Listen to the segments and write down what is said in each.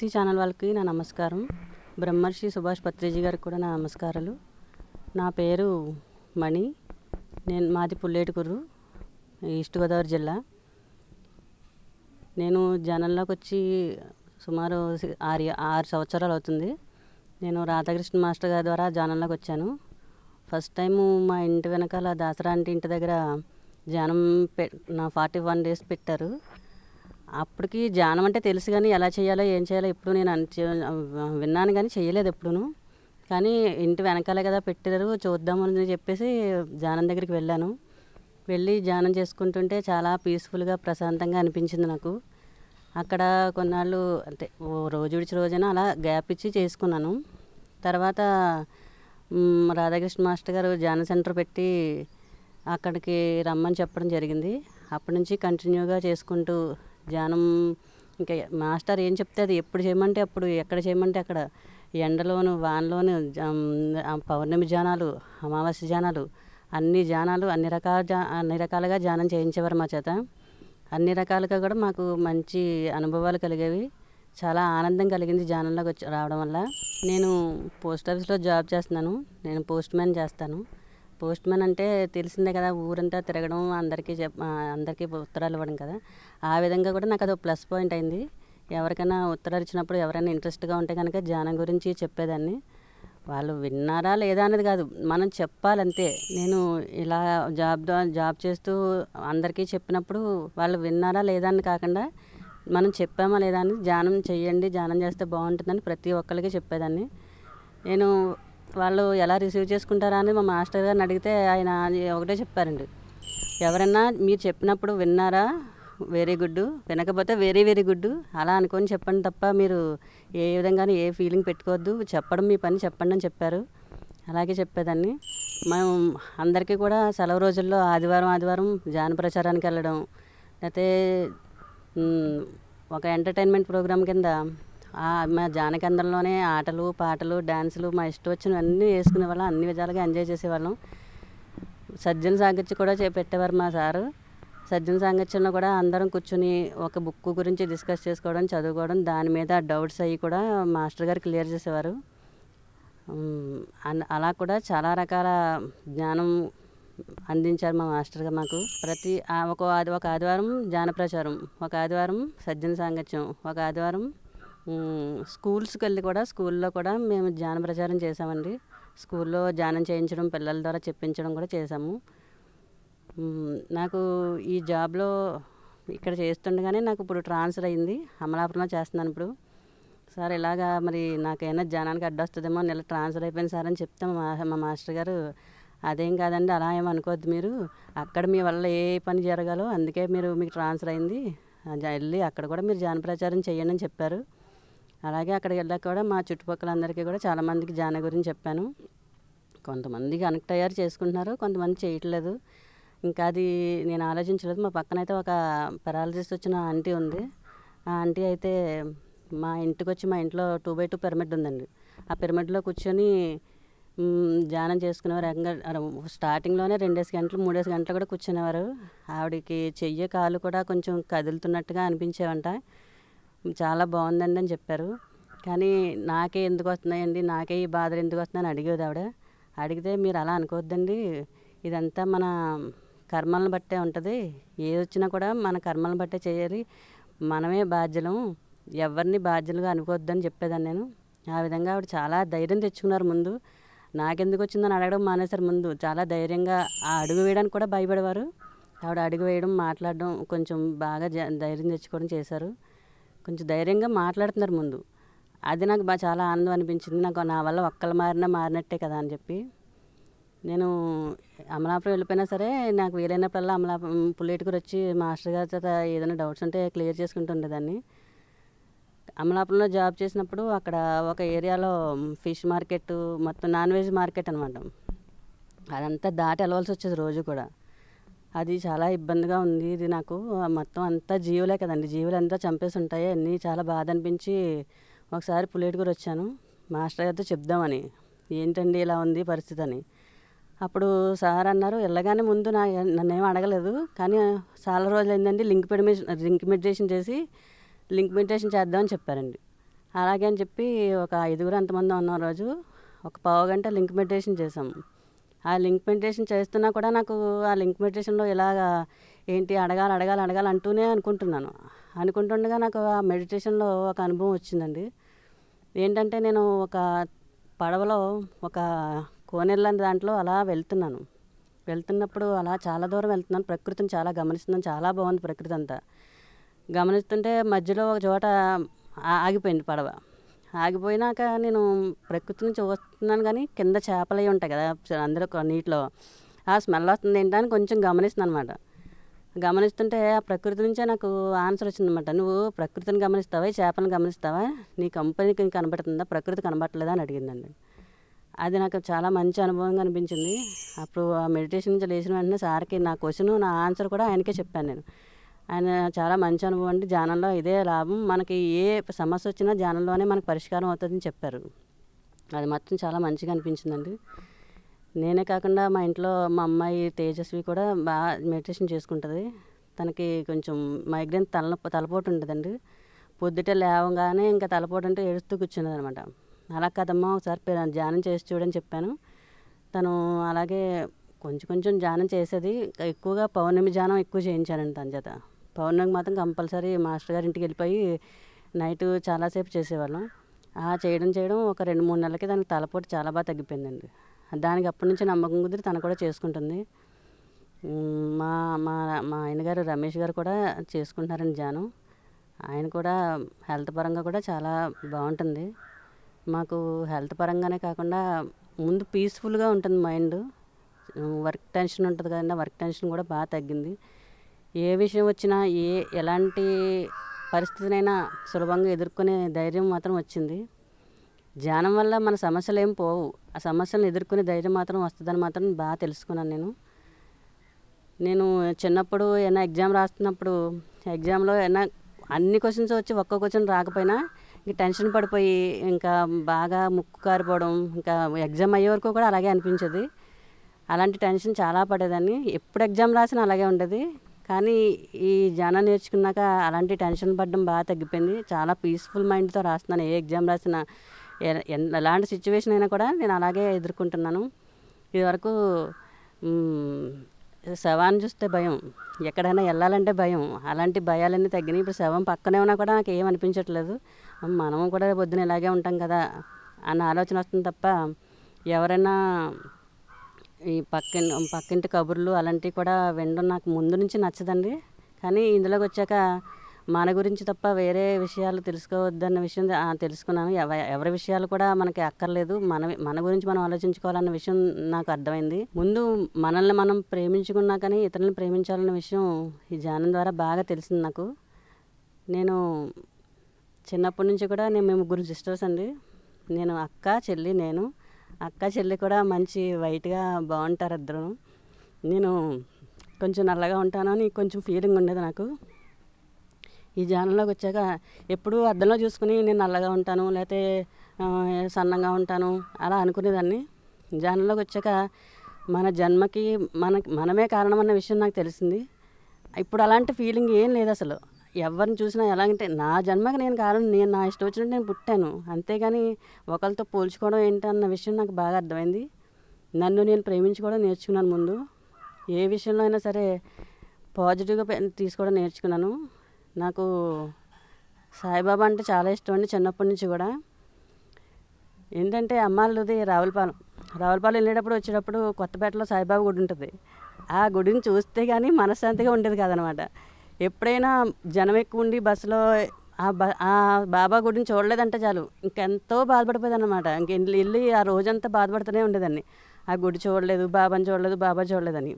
MC channel వాళ్ళకి నా నమస్కారం బ్రహ్మర్షి సుభాష్ పత్రిజీ గారికి కూడా నా నమస్కారాలు నా పేరు మణి నేను మాది పుల్లేటికూరు ఈస్ట్ గోదావరి జిల్లా నేను జనంలోకి వచ్చి సుమారు ఆరు ఆరు సంవత్సరాలు అవుతుంది నేను రాధాకృష్ణ మాస్టర్ గారి ద్వారా జానంలోకి వచ్చాను ఫస్ట్ టైము మా ఇంటి వెనకాల దాసరా అంటే ఇంటి దగ్గర జానం పె నా ఫార్టీ వన్ డేస్ పెట్టారు అప్పటికి ధ్యానం అంటే తెలుసు కానీ ఎలా చేయాలో ఏం చేయాలో ఎప్పుడు నేను అంచే విన్నాను కానీ చేయలేదు ఎప్పుడును కానీ ఇంటి వెనకాలే కదా పెట్టారు చూద్దామని చెప్పేసి ధ్యానం దగ్గరికి వెళ్ళాను వెళ్ళి ధ్యానం చేసుకుంటుంటే చాలా పీస్ఫుల్గా ప్రశాంతంగా అనిపించింది నాకు అక్కడ కొన్నాళ్ళు అంటే రోజు విడిచి రోజున అలా గ్యాప్ ఇచ్చి చేసుకున్నాను తర్వాత రాధాకృష్ణ మాస్టర్ గారు ధ్యాన సెంటర్ పెట్టి అక్కడికి రమ్మని చెప్పడం జరిగింది అప్పటి నుంచి కంటిన్యూగా చేసుకుంటూ ధ్యానం ఇంకా మాస్టర్ ఏం చెప్తే అది ఎప్పుడు చేయమంటే అప్పుడు ఎక్కడ చేయమంటే అక్కడ ఎండలోను వానలోను పౌర్ణమి జానాలు అమావాస్య జానాలు అన్ని జానాలు అన్ని రకాల జా అన్ని రకాలుగా ధ్యానం చేయించేవారు మా చేత అన్ని రకాలుగా కూడా మాకు మంచి అనుభవాలు కలిగేవి చాలా ఆనందం కలిగింది ధ్యానంలోకి వచ్చి రావడం వల్ల నేను పోస్ట్ ఆఫీస్లో జాబ్ చేస్తున్నాను నేను పోస్ట్ మ్యాన్ చేస్తాను పోస్ట్ మ్యాన్ అంటే తెలిసిందే కదా ఊరంతా తిరగడం అందరికీ చెప్ అందరికీ ఉత్తరాలు ఇవ్వడం కదా ఆ విధంగా కూడా నాకు అది ప్లస్ పాయింట్ అయింది ఎవరికైనా ఉత్తరాలు ఇచ్చినప్పుడు ఎవరైనా ఇంట్రెస్ట్గా ఉంటే కనుక ధ్యానం గురించి చెప్పేదాన్ని వాళ్ళు విన్నారా లేదా అనేది కాదు మనం చెప్పాలంతే నేను ఇలా జాబ్ జాబ్ చేస్తూ అందరికీ చెప్పినప్పుడు వాళ్ళు విన్నారా లేదా అని కాకుండా మనం చెప్పామా లేదా అని ధ్యానం చేయండి ధ్యానం చేస్తే బాగుంటుందని ప్రతి ఒక్కరికి చెప్పేదాన్ని నేను వాళ్ళు ఎలా రిసీవ్ చేసుకుంటారా అని మా మాస్టర్ గారిని అడిగితే ఆయన ఒకటే చెప్పారండి ఎవరన్నా మీరు చెప్పినప్పుడు విన్నారా వెరీ గుడ్ వినకపోతే వెరీ వెరీ గుడ్ అలా అనుకొని చెప్పండి తప్ప మీరు ఏ విధంగానూ ఏ ఫీలింగ్ పెట్టుకోవద్దు చెప్పడం మీ పని చెప్పండి అని చెప్పారు అలాగే చెప్పేదాన్ని మేము అందరికీ కూడా సెలవు రోజుల్లో ఆదివారం ఆదివారం జాన ప్రచారానికి వెళ్ళడం లేకపోతే ఒక ఎంటర్టైన్మెంట్ ప్రోగ్రాం కింద మా జానకేంద్రంలోనే ఆటలు పాటలు డ్యాన్సులు మా ఇష్టం వచ్చినవి అన్నీ వాళ్ళం అన్ని విధాలుగా ఎంజాయ్ చేసేవాళ్ళం సజ్జన సాంగత్యం కూడా చేపెట్టేవారు మా సారు సజ్జన సాంగత్యంలో కూడా అందరం కూర్చుని ఒక బుక్ గురించి డిస్కస్ చేసుకోవడం చదువుకోవడం దాని మీద డౌట్స్ అవి కూడా మాస్టర్ గారు క్లియర్ చేసేవారు అలా కూడా చాలా రకాల జ్ఞానం అందించారు మా మాస్టర్గా మాకు ప్రతి ఒక ఒక ఆదివారం జానప్రచారం ఒక ఆదివారం సజ్జన సాంగత్యం ఒక ఆదివారం స్కూల్స్కి వెళ్ళి కూడా స్కూల్లో కూడా మేము ధ్యాన ప్రచారం చేసామండి స్కూల్లో ధ్యానం చేయించడం పిల్లల ద్వారా చెప్పించడం కూడా చేశాము నాకు ఈ జాబ్లో ఇక్కడ చేస్తుండగానే నాకు ఇప్పుడు ట్రాన్స్ఫర్ అయింది అమలాపురంలో చేస్తున్నాను ఇప్పుడు సార్ ఇలాగా మరి నాకైనా ధ్యానానికి అడ్డొస్తుందేమో నెల ట్రాన్స్ఫర్ అయిపోయింది సార్ అని చెప్తే మా మాస్టర్ గారు అదేం కాదండి అలా ఏమనుకోవద్దు అనుకోవద్దు మీరు అక్కడ మీ వల్ల ఏ పని జరగాలో అందుకే మీరు మీకు ట్రాన్స్ఫర్ అయింది వెళ్ళి అక్కడ కూడా మీరు జాన ప్రచారం చేయండి అని చెప్పారు అలాగే అక్కడికి వెళ్ళాక కూడా మా చుట్టుపక్కల అందరికీ కూడా చాలామందికి జాన గురించి చెప్పాను కొంతమంది కనెక్ట్ అయ్యారు చేసుకుంటున్నారు కొంతమంది చేయట్లేదు ఇంకా అది నేను ఆలోచించలేదు మా పక్కన అయితే ఒక పెరాలజిస్ట్ వచ్చిన ఆంటీ ఉంది ఆ ఆంటీ అయితే మా ఇంటికి వచ్చి మా ఇంట్లో టూ బై టూ పిరమిడ్ ఉందండి ఆ పిరమిడ్లో కూర్చొని ధ్యానం చేసుకునేవారు ఏకంగా స్టార్టింగ్లోనే రెండేసి గంటలు మూడేసి గంటలు కూడా కూర్చునేవారు ఆవిడకి చెయ్యి కాలు కూడా కొంచెం కదులుతున్నట్టుగా అనిపించేవంట చాలా బాగుందండి అని చెప్పారు కానీ నాకే ఎందుకు వస్తున్నాయండి నాకే ఈ బాధలు ఎందుకు వస్తున్నాయని అడిగేది ఆవిడ అడిగితే మీరు అలా అనుకోవద్దండి ఇదంతా మన కర్మలను బట్టే ఉంటుంది ఏది వచ్చినా కూడా మన కర్మలను బట్టే చేయాలి మనమే బాధ్యులం ఎవరిని బాధ్యులుగా అనుకోవద్దని చెప్పేదాన్ని నేను ఆ విధంగా ఆవిడ చాలా ధైర్యం తెచ్చుకున్నారు ముందు నాకెందుకు వచ్చిందని అడగడం మానేశారు ముందు చాలా ధైర్యంగా ఆ అడుగు వేయడానికి కూడా భయపడేవారు ఆవిడ అడుగు వేయడం మాట్లాడడం కొంచెం బాగా ధైర్యం తెచ్చుకోవడం చేశారు కొంచెం ధైర్యంగా మాట్లాడుతున్నారు ముందు అది నాకు బాగా చాలా ఆనందం అనిపించింది నాకు నా వల్ల ఒక్కలు మారినా మారినట్టే కదా అని చెప్పి నేను అమలాపురం వెళ్ళిపోయినా సరే నాకు వీలైనప్పుడల్లా అమలాపురం పుల్లేటికూరు వచ్చి మాస్టర్ గారి చేత ఏదైనా డౌట్స్ ఉంటే క్లియర్ చేసుకుంటుండేదాన్ని అమలాపురంలో జాబ్ చేసినప్పుడు అక్కడ ఒక ఏరియాలో ఫిష్ మార్కెట్ మొత్తం నాన్ వెజ్ మార్కెట్ అనమాట అదంతా దాటి వెళ్ళవలసి వచ్చేది రోజు కూడా అది చాలా ఇబ్బందిగా ఉంది ఇది నాకు మొత్తం అంతా జీవులే కదండి జీవులు అంతా చంపేసి ఉంటాయి అన్నీ చాలా బాధ అనిపించి ఒకసారి పులేటికూరు వచ్చాను మాస్టర్ గారితో చెప్దామని ఏంటండి ఇలా ఉంది పరిస్థితి అని అప్పుడు సార్ అన్నారు వెళ్ళగానే ముందు నా నన్నేం అడగలేదు కానీ చాలా రోజులు ఏంటండి లింక్ పెడిమేషన్ లింక్ మెడిటేషన్ చేసి లింక్ మెడిటేషన్ చేద్దామని చెప్పారండి అలాగే అని చెప్పి ఒక ఐదుగురు అంతమంది ఉన్న రోజు ఒక పావు గంట లింక్ మెడిటేషన్ చేసాము ఆ లింక్ మెడిటేషన్ చేస్తున్నా కూడా నాకు ఆ లింక్ మెడిటేషన్లో ఇలాగా ఏంటి అడగాలి అడగాలి అడగాలి అంటూనే అనుకుంటున్నాను అనుకుంటుండగా నాకు ఆ మెడిటేషన్లో ఒక అనుభవం వచ్చిందండి ఏంటంటే నేను ఒక పడవలో ఒక కోనెళ్ళని దాంట్లో అలా వెళ్తున్నాను వెళ్తున్నప్పుడు అలా చాలా దూరం వెళ్తున్నాను ప్రకృతిని చాలా గమనిస్తున్నాను చాలా బాగుంది ప్రకృతి అంతా గమనిస్తుంటే మధ్యలో ఒక చోట ఆగిపోయింది పడవ ఆగిపోయినాక నేను ప్రకృతి నుంచి చూస్తున్నాను కానీ కింద చేపలు అవి ఉంటాయి కదా అందులో నీటిలో ఆ స్మెల్ వస్తుంది ఏంటని కొంచెం గమనిస్తుంది అనమాట గమనిస్తుంటే ఆ ప్రకృతి నుంచే నాకు ఆన్సర్ వచ్చిందనమాట నువ్వు ప్రకృతిని గమనిస్తావా చేపలను గమనిస్తావా నీ కంపెనీకి కనబడుతుందా ప్రకృతి కనబడట్లేదా అని అడిగిందండి అది నాకు చాలా మంచి అనుభవంగా అనిపించింది అప్పుడు ఆ మెడిటేషన్ నుంచి లేచిన వెంటనే సార్కి నా క్వశ్చన్ నా ఆన్సర్ కూడా ఆయనకే చెప్పాను నేను ఆయన చాలా మంచి అనుభవం అంటే ధ్యానంలో ఇదే లాభం మనకి ఏ సమస్య వచ్చినా ధ్యానంలోనే మనకు పరిష్కారం అవుతుందని చెప్పారు అది మాత్రం చాలా మంచిగా అనిపించిందండి నేనే కాకుండా మా ఇంట్లో మా అమ్మాయి తేజస్వి కూడా బాగా మెడిటేషన్ చేసుకుంటుంది తనకి కొంచెం మైగ్రేన్ తల తలపోటు ఉంటుందండి పొద్దుట లేవగానే ఇంకా తలపోటు అంటే ఏడుస్తూ కూర్చున్నది అనమాట అలా కదమ్మా ఒకసారి ధ్యానం చేసి చూడని చెప్పాను తను అలాగే కొంచెం కొంచెం ధ్యానం చేసేది ఎక్కువగా పౌర్ణమి ధ్యానం ఎక్కువ చేయించానండి తన చేత పౌర్ణమికి మాత్రం కంపల్సరీ మాస్టర్ గారి ఇంటికి వెళ్ళిపోయి నైట్ చాలాసేపు చేసేవాళ్ళం ఆ చేయడం చేయడం ఒక రెండు మూడు నెలలకి దానికి తలపోటు చాలా బాగా తగ్గిపోయిందండి దానికి అప్పటి నుంచి నమ్మకం కుదిరి తను కూడా చేసుకుంటుంది మా మా మా ఆయనగారు రమేష్ గారు కూడా చేసుకుంటున్నారండి జానం ఆయన కూడా హెల్త్ పరంగా కూడా చాలా బాగుంటుంది మాకు హెల్త్ పరంగానే కాకుండా ముందు పీస్ఫుల్గా ఉంటుంది మైండ్ వర్క్ టెన్షన్ ఉంటుంది కదండి వర్క్ టెన్షన్ కూడా బాగా తగ్గింది ఏ విషయం వచ్చినా ఏ ఎలాంటి పరిస్థితినైనా సులభంగా ఎదుర్కొనే ధైర్యం మాత్రం వచ్చింది ధ్యానం వల్ల మన సమస్యలు ఏం పోవు ఆ సమస్యలను ఎదుర్కొనే ధైర్యం మాత్రం వస్తుందని మాత్రం బాగా తెలుసుకున్నాను నేను నేను చిన్నప్పుడు ఏమైనా ఎగ్జామ్ రాస్తున్నప్పుడు ఎగ్జామ్లో ఏమైనా అన్ని క్వశ్చన్స్ వచ్చి ఒక్క క్వశ్చన్ రాకపోయినా ఇంక టెన్షన్ పడిపోయి ఇంకా బాగా ముక్కు కారిపోవడం ఇంకా ఎగ్జామ్ అయ్యే వరకు కూడా అలాగే అనిపించేది అలాంటి టెన్షన్ చాలా పడేదాన్ని ఎప్పుడు ఎగ్జామ్ రాసినా అలాగే ఉండేది కానీ ఈ ధ్యానం నేర్చుకున్నాక అలాంటి టెన్షన్ పడడం బాగా తగ్గిపోయింది చాలా పీస్ఫుల్ మైండ్తో రాస్తున్నాను ఏ ఎగ్జామ్ రాసినా ఎలాంటి సిచ్యువేషన్ అయినా కూడా నేను అలాగే ఎదుర్కొంటున్నాను ఇదివరకు శవాన్ని చూస్తే భయం ఎక్కడైనా వెళ్ళాలంటే భయం అలాంటి భయాలన్నీ తగ్గినాయి ఇప్పుడు శవం పక్కనే ఉన్నా కూడా నాకు ఏమనిపించట్లేదు మనము మనం కూడా పొద్దున ఇలాగే ఉంటాం కదా అన్న ఆలోచన వస్తుంది తప్ప ఎవరైనా ఈ పక్కింటి పక్కింటి కబుర్లు అలాంటివి కూడా వినడం నాకు ముందు నుంచి నచ్చదండి కానీ ఇందులోకి వచ్చాక మన గురించి తప్ప వేరే విషయాలు తెలుసుకోవద్దన్న విషయం తెలుసుకున్నాను ఎవరి విషయాలు కూడా మనకి అక్కర్లేదు మన మన గురించి మనం ఆలోచించుకోవాలన్న విషయం నాకు అర్థమైంది ముందు మనల్ని మనం ప్రేమించుకున్నా కానీ ఇతరులను ప్రేమించాలన్న విషయం ఈ జానం ద్వారా బాగా తెలిసింది నాకు నేను చిన్నప్పటి నుంచి కూడా నేను మేము గురించి సిస్టర్స్ అండి నేను అక్క చెల్లి నేను అక్క చెల్లి కూడా మంచి వైట్గా బాగుంటారు ఇద్దరు నేను కొంచెం నల్లగా ఉంటాను అని కొంచెం ఫీలింగ్ ఉండేది నాకు ఈ జానంలోకి వచ్చాక ఎప్పుడూ అద్దంలో చూసుకుని నేను నల్లగా ఉంటాను లేకపోతే సన్నంగా ఉంటాను అలా అనుకునేదాన్ని జానంలోకి వచ్చాక మన జన్మకి మన మనమే కారణం అన్న విషయం నాకు తెలిసింది ఇప్పుడు అలాంటి ఫీలింగ్ ఏం లేదు అసలు ఎవరిని చూసినా ఎలాగంటే నా జన్మకి నేను కారణం నేను నా ఇష్టం వచ్చినట్టు నేను పుట్టాను అంతేగాని ఒకరితో పోల్చుకోవడం ఏంటన్న విషయం నాకు బాగా అర్థమైంది నన్ను నేను ప్రేమించుకోవడం నేర్చుకున్నాను ముందు ఏ విషయంలో అయినా సరే పాజిటివ్గా తీసుకోవడం నేర్చుకున్నాను నాకు సాయిబాబా అంటే చాలా ఇష్టం అండి చిన్నప్పటి నుంచి కూడా ఏంటంటే అమ్మాళ్ళది రావులపాలెం రావులపాలెం వెళ్ళేటప్పుడు వచ్చేటప్పుడు కొత్తపేటలో సాయిబాబా గుడి ఉంటుంది ఆ గుడిని చూస్తే కానీ మనశ్శాంతిగా ఉండేది కాదనమాట ఎప్పుడైనా జనం ఎక్కువ ఉండి బస్సులో ఆ బాబా గుడిని చూడలేదంటే చాలు ఇంకెంతో బాధపడిపోయేది అనమాట ఇంకెళ్ళి వెళ్ళి ఆ రోజంతా బాధపడుతూనే ఉండేదాన్ని ఆ గుడి చూడలేదు బాబాని చూడలేదు బాబా చూడలేదని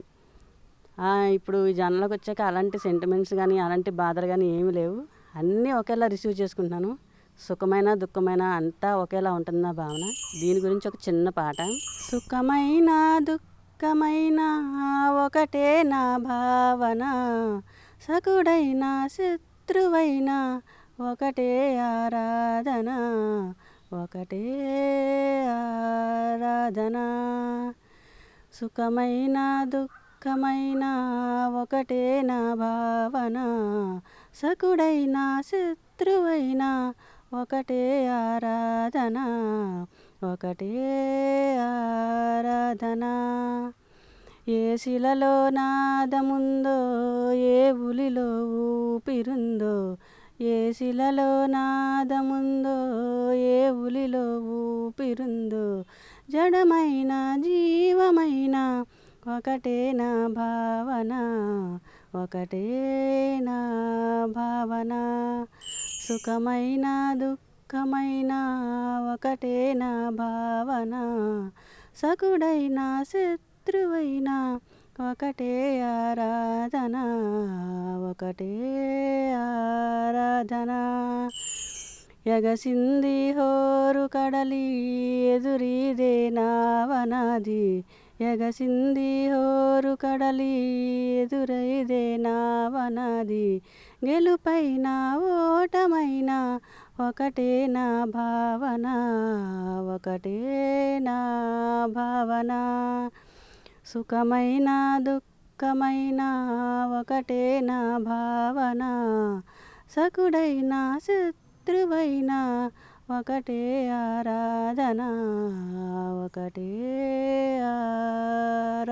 ఇప్పుడు ఈ జనంలోకి వచ్చాక అలాంటి సెంటిమెంట్స్ కానీ అలాంటి బాధలు కానీ ఏమీ లేవు అన్నీ ఒకేలా రిసీవ్ చేసుకుంటున్నాను సుఖమైన దుఃఖమైన అంతా ఒకేలా ఉంటుంది నా భావన దీని గురించి ఒక చిన్న పాట సుఖమైన దుఃఖమైన ఒకటే నా భావన సకుడైనా శత్రువైన ఒకటే ఆరాధన ఒకటే ఆరాధన సుఖమైన దుఃఖమైన ఒకటే నా భావన సకుడైనా శత్రువైన ఒకటే ఆరాధన ఒకటే ఆరాధన ఏ శిలలో నాదముందో ఏ ఉలిలో ఊపిరుందో ఏ శిలలో నాదముందో ఏ ఉలిలో ఊపిరుందో జడమైన జీవమైన ఒకటే నా భావన ఒకటే నా భావన సుఖమైన దుఃఖమైన ఒకటే నా భావన సకుడైన శత్రు శత్రువైన ఒకటే ఆరాధన ఒకటే ఆరాధన ఎగసింది హోరు కడలి ఎదురీదే నావనాది ఎగసింది హోరు కడలి ఎదురైదే నావనాది గెలుపైన ఓటమైనా ఒకటే నా భావన ఒకటే నా భావన సుఖమైన దుఃఖమైన ఒకటే నా భావన సకుడైన శత్రువైన ఒకటే ఆరాధన ఒకటే ఆరాధన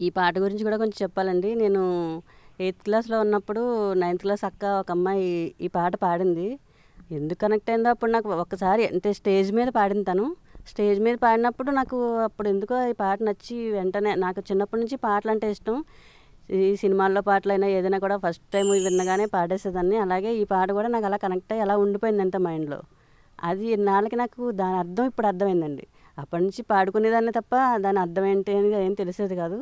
ఈ పాట గురించి కూడా కొంచెం చెప్పాలండి నేను ఎయిత్ క్లాస్లో ఉన్నప్పుడు నైన్త్ క్లాస్ అక్క ఒక అమ్మాయి ఈ పాట పాడింది ఎందుకు కనెక్ట్ అయిందో అప్పుడు నాకు ఒకసారి అంటే స్టేజ్ మీద పాడింది తను స్టేజ్ మీద పాడినప్పుడు నాకు అప్పుడు ఎందుకో ఈ పాట నచ్చి వెంటనే నాకు చిన్నప్పటి నుంచి పాటలు అంటే ఇష్టం ఈ సినిమాల్లో పాటలైనా ఏదైనా కూడా ఫస్ట్ టైం విన్నగానే పాడేసేదాన్ని అలాగే ఈ పాట కూడా నాకు అలా కనెక్ట్ అయ్యి అలా ఉండిపోయింది అంత మైండ్లో అది నాలుగు నాకు దాని అర్థం ఇప్పుడు అర్థమైందండి అప్పటి నుంచి పాడుకునేదాన్ని తప్ప దాని అర్థం ఏంటి అని ఏం తెలిసేది కాదు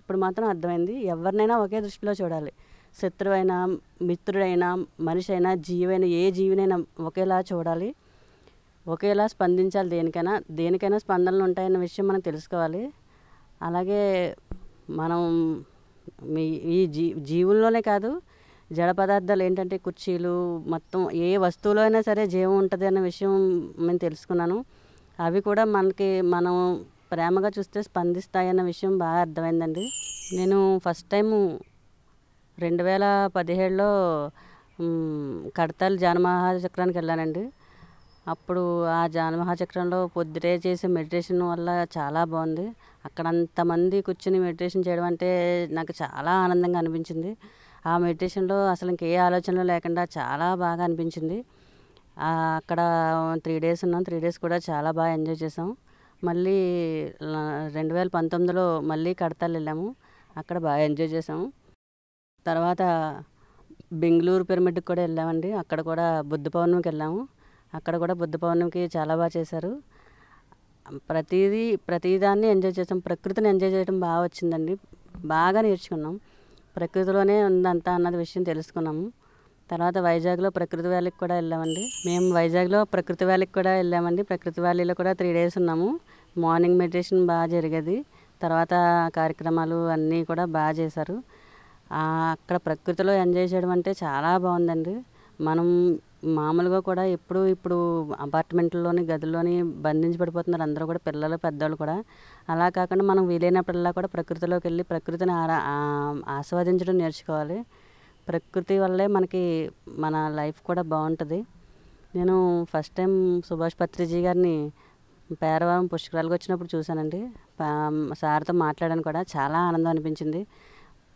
ఇప్పుడు మాత్రం అర్థమైంది ఎవరినైనా ఒకే దృష్టిలో చూడాలి శత్రువైనా మిత్రుడైనా మనిషి అయినా జీవైనా ఏ జీవినైనా ఒకేలా చూడాలి ఒకేలా స్పందించాలి దేనికైనా దేనికైనా స్పందనలు ఉంటాయన్న విషయం మనం తెలుసుకోవాలి అలాగే మనం మీ ఈ జీ జీవుల్లోనే కాదు జడ పదార్థాలు ఏంటంటే కుర్చీలు మొత్తం ఏ వస్తువులో అయినా సరే జీవం ఉంటుంది అన్న విషయం నేను తెలుసుకున్నాను అవి కూడా మనకి మనం ప్రేమగా చూస్తే స్పందిస్తాయన్న విషయం బాగా అర్థమైందండి నేను ఫస్ట్ టైము రెండు వేల పదిహేడులో కడతాల్ జానమహాచక్రానికి వెళ్ళానండి అప్పుడు ఆ మహాచక్రంలో పొద్దుటే చేసే మెడిటేషన్ వల్ల చాలా బాగుంది అక్కడ అంతమంది కూర్చుని మెడిటేషన్ చేయడం అంటే నాకు చాలా ఆనందంగా అనిపించింది ఆ మెడిటేషన్లో అసలు ఇంకే ఆలోచనలు లేకుండా చాలా బాగా అనిపించింది అక్కడ త్రీ డేస్ ఉన్నాం త్రీ డేస్ కూడా చాలా బాగా ఎంజాయ్ చేసాం మళ్ళీ రెండు వేల పంతొమ్మిదిలో మళ్ళీ కడతాలు వెళ్ళాము అక్కడ బాగా ఎంజాయ్ చేసాము తర్వాత బెంగళూరు పిరమిడ్కి కూడా వెళ్ళామండి అక్కడ కూడా బుద్ధ పౌర్ణమికి వెళ్ళాము అక్కడ కూడా బుద్ధ పౌర్ణమికి చాలా బాగా చేశారు ప్రతిదీ ప్రతిదాన్ని ఎంజాయ్ చేసాం ప్రకృతిని ఎంజాయ్ చేయడం బాగా వచ్చిందండి బాగా నేర్చుకున్నాం ప్రకృతిలోనే ఉందంతా అన్నది విషయం తెలుసుకున్నాము తర్వాత వైజాగ్లో ప్రకృతి వ్యాలీకి కూడా వెళ్ళామండి మేము వైజాగ్లో ప్రకృతి వ్యాలీకి కూడా వెళ్ళామండి ప్రకృతి వ్యాలీలో కూడా త్రీ డేస్ ఉన్నాము మార్నింగ్ మెడిటేషన్ బాగా జరిగేది తర్వాత కార్యక్రమాలు అన్నీ కూడా బాగా చేశారు అక్కడ ప్రకృతిలో ఎంజాయ్ చేయడం అంటే చాలా బాగుందండి మనం మామూలుగా కూడా ఎప్పుడు ఇప్పుడు అపార్ట్మెంట్లోని గదుల్లోని బంధించి పడిపోతున్నారు అందరూ కూడా పిల్లలు పెద్దవాళ్ళు కూడా అలా కాకుండా మనం వీలైనప్పుడల్లా కూడా ప్రకృతిలోకి వెళ్ళి ప్రకృతిని ఆస్వాదించడం నేర్చుకోవాలి ప్రకృతి వల్లే మనకి మన లైఫ్ కూడా బాగుంటుంది నేను ఫస్ట్ టైం సుభాష్ పత్రిజీ గారిని పేరవరం పుష్కరాలకు వచ్చినప్పుడు చూశానండి సార్తో మాట్లాడాను కూడా చాలా ఆనందం అనిపించింది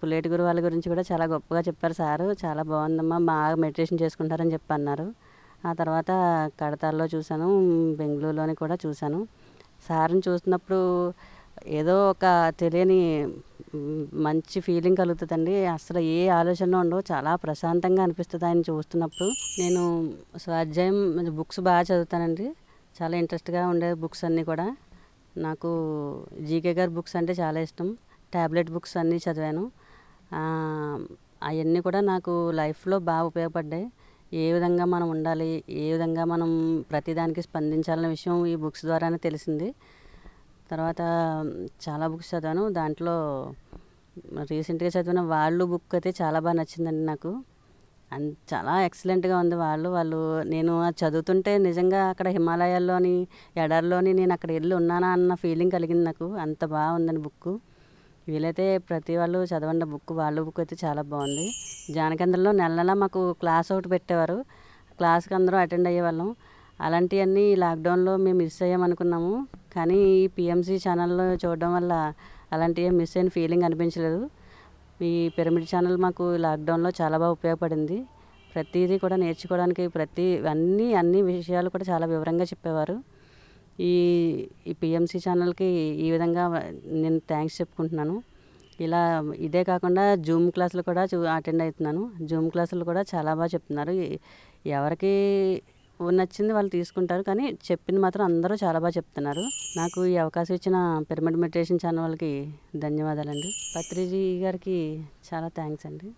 పులేటి గురు వాళ్ళ గురించి కూడా చాలా గొప్పగా చెప్పారు సారు చాలా బాగుందమ్మా బాగా మెడిటేషన్ చేసుకుంటారని చెప్పి అన్నారు ఆ తర్వాత కడతాల్లో చూశాను బెంగళూరులోని కూడా చూశాను సార్ని చూసినప్పుడు ఏదో ఒక తెలియని మంచి ఫీలింగ్ కలుగుతుందండి అసలు ఏ ఆలోచనలో ఉండవు చాలా ప్రశాంతంగా అనిపిస్తుంది ఆయన చూస్తున్నప్పుడు నేను స్వాధ్యాయం బుక్స్ బాగా చదువుతానండి చాలా ఇంట్రెస్ట్గా ఉండే బుక్స్ అన్నీ కూడా నాకు జీకే గారి బుక్స్ అంటే చాలా ఇష్టం ట్యాబ్లెట్ బుక్స్ అన్నీ చదివాను అవన్నీ కూడా నాకు లైఫ్లో బాగా ఉపయోగపడ్డాయి ఏ విధంగా మనం ఉండాలి ఏ విధంగా మనం ప్రతిదానికి స్పందించాలన్న విషయం ఈ బుక్స్ ద్వారానే తెలిసింది తర్వాత చాలా బుక్స్ చదివాను దాంట్లో రీసెంట్గా చదివిన వాళ్ళు బుక్ అయితే చాలా బాగా నచ్చిందండి నాకు అన్ చాలా ఎక్సలెంట్గా ఉంది వాళ్ళు వాళ్ళు నేను చదువుతుంటే నిజంగా అక్కడ హిమాలయాల్లోని ఎడారిలోని నేను అక్కడ వెళ్ళి ఉన్నానా అన్న ఫీలింగ్ కలిగింది నాకు అంత బాగుందని బుక్కు వీలైతే ప్రతి వాళ్ళు చదవండి బుక్ వాళ్ళ బుక్ అయితే చాలా బాగుంది జానకేంద్రంలో నెల నెల మాకు క్లాస్ ఒకటి పెట్టేవారు క్లాస్కి అందరూ అటెండ్ అయ్యేవాళ్ళం అలాంటివన్నీ లాక్డౌన్లో మేము మిస్ అయ్యామనుకున్నాము కానీ ఈ పిఎంసీ ఛానల్లో చూడడం వల్ల అలాంటివి మిస్ అయిన ఫీలింగ్ అనిపించలేదు ఈ పిరమిడ్ ఛానల్ మాకు లాక్డౌన్లో చాలా బాగా ఉపయోగపడింది ప్రతిదీ కూడా నేర్చుకోవడానికి ప్రతి అన్ని అన్ని విషయాలు కూడా చాలా వివరంగా చెప్పేవారు ఈ ఈ పిఎంసి ఛానల్కి ఈ విధంగా నేను థ్యాంక్స్ చెప్పుకుంటున్నాను ఇలా ఇదే కాకుండా జూమ్ క్లాసులు కూడా చూ అటెండ్ అవుతున్నాను జూమ్ క్లాసులు కూడా చాలా బాగా చెప్తున్నారు ఎవరికి నచ్చింది వాళ్ళు తీసుకుంటారు కానీ చెప్పింది మాత్రం అందరూ చాలా బాగా చెప్తున్నారు నాకు ఈ అవకాశం ఇచ్చిన పిరమిడ్ మెడిటేషన్ ఛానల్ వాళ్ళకి ధన్యవాదాలండి పత్రిజీ గారికి చాలా థ్యాంక్స్ అండి